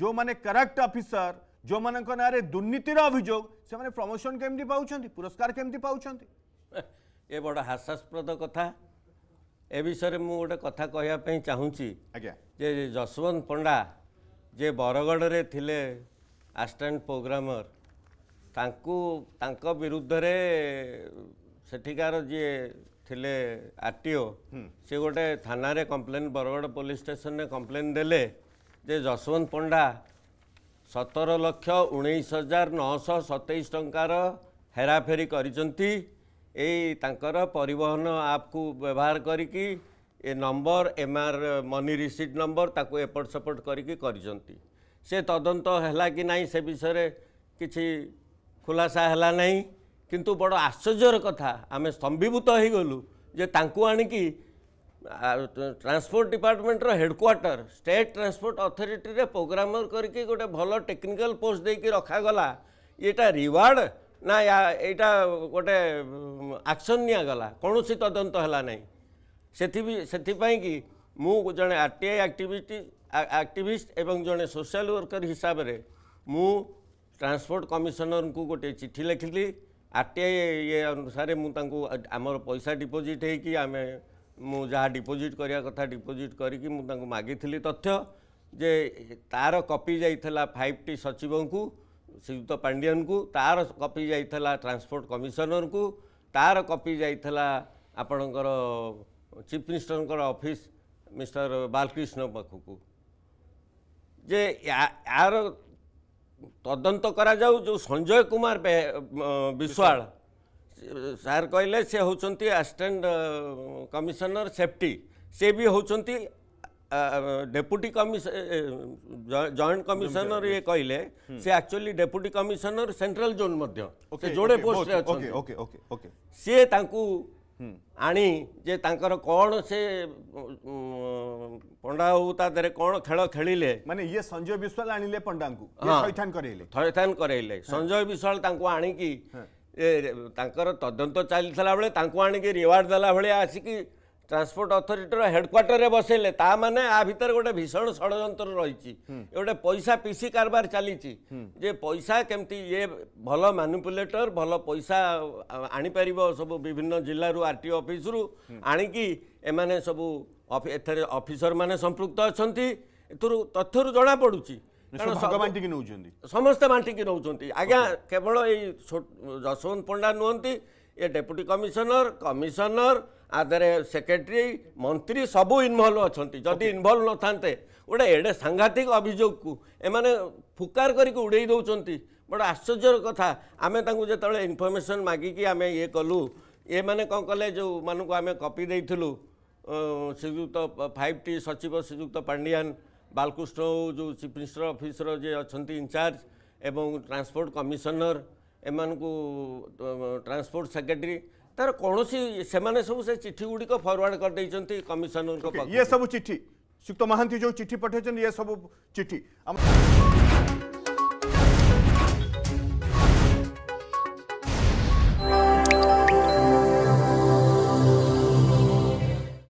ଯେଉଁମାନେ corrupt officer ଯେଉଁମାନଙ୍କ ନାଁରେ ଦୁର୍ନୀତିର ଅଭିଯୋଗ ସେମାନେ ପ୍ରମୋସନ୍ କେମିତି ପାଉଛନ୍ତି ପୁରସ୍କାର କେମିତି ପାଉଛନ୍ତି ଏ ବଡ଼ ହାସ୍ୟାସ୍ପଦ କଥା ଏ ବିଷୟରେ ମୁଁ ଗୋଟେ କଥା କହିବା ପାଇଁ ଚାହୁଁଛି ଆଜ୍ଞା ଯେ ଯଶବନ୍ତ ପଣ୍ଡା ଯେ ବରଗଡ଼ରେ ଥିଲେ ଆସିଷ୍ଟାଣ୍ଟ ପ୍ରୋଗ୍ରାମର ତାଙ୍କୁ ତାଙ୍କ ବିରୁଦ୍ଧରେ ସେଠିକାର ଯିଏ ଥିଲେ ଆର୍ ଟି ଓ ସେ ଗୋଟେ ଥାନାରେ କମ୍ପ୍ଲେନ୍ ବରଗଡ଼ ପୋଲିସ ଷ୍ଟେସନରେ କମ୍ପ୍ଲେନ୍ ଦେଲେ ଯେ ଯଶୋବନ୍ତ ପଣ୍ଡା ସତର ଲକ୍ଷ ଉଣେଇଶ ହଜାର ନଅଶହ ସତେଇଶ ଟଙ୍କାର ହେରାଫେରି କରିଛନ୍ତି ଏଇ ତାଙ୍କର ପରିବହନ ଆପ୍କୁ ବ୍ୟବହାର କରିକି ଏ number M R money receipt number ତାକୁ ଏପଟ ସେପଟ କରିକି କରିଛନ୍ତି ସେ ତଦନ୍ତ ହେଲା କି ନାହିଁ ସେ ବିଷୟରେ କିଛି ଖୁଲାସା ହେଲା ନାହିଁ କିନ୍ତୁ ବଡ଼ ଆଶ୍ଚର୍ଯ୍ୟର କଥା ଆମେ ସ୍ତମ୍ଭୀଭୂତ ହୋଇଗଲୁ ଯେ ତାଙ୍କୁ ଆଣିକି ट्रांसपोर्ट डिपार्टमेंटर हेडक्वार्टर स्टेट ट्रांसपोर्ट अथॉरिटी रे प्रोग्रामर करके गोटे भल टेक्निकल पोस्ट देक रखा गला येटा रिवार्ड ना या गोटे आक्शन निगला कौन सी तदंत है से सेथि सेथि पई कि मु जने RTI activity activist social worker हिसाब से मु ट्रांसपोर्ट कमिशनर को गोटे चिट्ठी लिखिली आरटीआई ये अनुसार मुझे तांको पैसा डिपोजिट होमें ମୁଁ ଯାହା ଡିପୋଜିଟ୍ କରିବା କଥା ଡିପୋଜିଟ୍ କରିକି ମୁଁ ତାଙ୍କୁ ମାଗିଥିଲି ତଥ୍ୟ ଯେ ତାର କପି ଯାଇଥିଲା ଫାଇଭ୍ ଟି ସଚିବଙ୍କୁ ଶ୍ରୀଯୁକ୍ତ ପାଣ୍ଡିଆନଙ୍କୁ ତାର କପି ଯାଇଥିଲା ଟ୍ରାନ୍ସପୋର୍ଟ କମିଶନରଙ୍କୁ ତାର କପି ଯାଇଥିଲା ଆପଣଙ୍କର ଚିଫ୍ ମିନିଷ୍ଟରଙ୍କର ଅଫିସ୍ ମିଷ୍ଟର ବାଲକ୍ରିଷ୍ଣ ପାଖକୁ ଯେ ୟାର ତଦନ୍ତ କରାଯାଉ ଯେଉଁ ସଞ୍ଜୟ କୁମାର ବିଶ୍ୱାଳ ସାର୍ କହିଲେ ସେ ହେଉଛନ୍ତି ଆସିଷ୍ଟାଣ୍ଟ କମିଶନର ସେଫ୍ଟି ସେ ବି ହେଉଛନ୍ତି ଡେପୁଟି କମିଶ ଜଏଣ୍ଟ କମିଶନର ଇଏ କହିଲେ ସେ actually deputy commissioner central zone ମଧ୍ୟ ସେ ଯୋଡ଼େ ପୋଷ୍ଟରେ ଅଛନ୍ତି ସିଏ ତାଙ୍କୁ ଆଣି ଯେ ତାଙ୍କର କ'ଣ ସେ ପଣ୍ଡା ବାବୁ ତା ଦେହରେ କ'ଣ ଖେଳ ଖେଳିଲେ ମାନେ ଇଏ ସଞ୍ଜୟ ବିଶ୍ୱାଳ ଆଣିଲେ ପଣ୍ଡାଙ୍କୁ ଥଇଥାନ କରେଇଲେ ଥଇଥାନ କରେଇଲେ ସଞ୍ଜୟ ବିଶ୍ୱାଳ ତାଙ୍କୁ ଆଣିକି ତାଙ୍କର ତଦନ୍ତ ଚାଲିଥିଲା ବେଳେ ତାଙ୍କୁ ଆଣିକି ରିୱାର୍ଡ଼ ଦେଲା ଭଳିଆ ଆସିକି ଟ୍ରାନ୍ସପୋର୍ଟ ଅଥରିଟିର ହେଡ଼କ୍ୱାର୍ଟରରେ ବସେଇଲେ ତା ମାନେ ଆ ଭିତରେ ଗୋଟେ ଭୀଷଣ ଷଡ଼ଯନ୍ତ୍ର ରହିଛି ଗୋଟେ ପଇସା ପିସି କାରବାର ଚାଲିଛି ଯେ ପଇସା କେମିତି ଇଏ ଭଲ ମାନୁପୁଲେଟର ଭଲ ପଇସା ଆଣିପାରିବ ସବୁ ବିଭିନ୍ନ ଜିଲ୍ଲାରୁ ଆର୍ ଟି ଅଫିସରୁ ଆଣିକି ଏମାନେ ସବୁ ଏଥିରେ ଅଫିସରମାନେ ସମ୍ପୃକ୍ତ ଅଛନ୍ତି ଏଥିରୁ ତଥ୍ୟରୁ ଜଣାପଡ଼ୁଛି ବାଣ୍ଟିକି ନେଉଛନ୍ତି ସମସ୍ତେ ବାଣ୍ଟିକି ନେଉଛନ୍ତି ଆଜ୍ଞା କେବଳ ଏଇ ଯଶବନ୍ତ ପଣ୍ଡା ନୁହନ୍ତି ଏ ଡେପୁଟି କମିଶନର କମିଶନର ଆଦେରେ ସେକ୍ରେଟେରୀ ମନ୍ତ୍ରୀ ସବୁ ଇନଭଲ୍ଭ ଅଛନ୍ତି ଯଦି ଇନଭଲ୍ଭ ନଥାନ୍ତେ ଗୋଟେ ଏଡ଼େ ସାଂଘାତିକ ଅଭିଯୋଗକୁ ଏମାନେ ଫୁକାର କରିକି ଉଡ଼େଇ ଦେଉଛନ୍ତି ବଡ଼ ଆଶ୍ଚର୍ଯ୍ୟର କଥା ଆମେ ତାଙ୍କୁ ଯେତେବେଳେ ଇନଫର୍ମେସନ୍ ମାଗିକି ଆମେ ଇଏ କଲୁ ଏମାନେ କ'ଣ କଲେ ଯେଉଁମାନଙ୍କୁ ଆମେ କପି ଦେଇଥିଲୁ ଶ୍ରୀଯୁକ୍ତ ଫାଇଭ୍ ଟି ସଚିବ ଶ୍ରୀଯୁକ୍ତ ପାଣ୍ଡିଆନ୍ ବାଲକୃଷ୍ଣ ଯେଉଁ ଚିଫ୍ ମିନିଷ୍ଟର ଅଫିସର ଯିଏ ଅଛନ୍ତି ଇନଚାର୍ଜ ଏବଂ ଟ୍ରାନ୍ସପୋର୍ଟ କମିଶନର ଏମାନଙ୍କୁ ଟ୍ରାନ୍ସପୋର୍ଟ ସେକ୍ରେଟେରୀ ତାର କୌଣସି ସେମାନେ ସବୁ ସେ ଚିଠି ଗୁଡ଼ିକ ଫରୱାର୍ଡ କରିଦେଇଛନ୍ତି କମିଶନରଙ୍କ ଇଏ ସବୁ ଚିଠି ସୁକ୍ତ ମହାନ୍ତି ଯେଉଁ ଚିଠି ପଠାଇଛନ୍ତି ଇଏ ସବୁ ଚିଠି ଆମ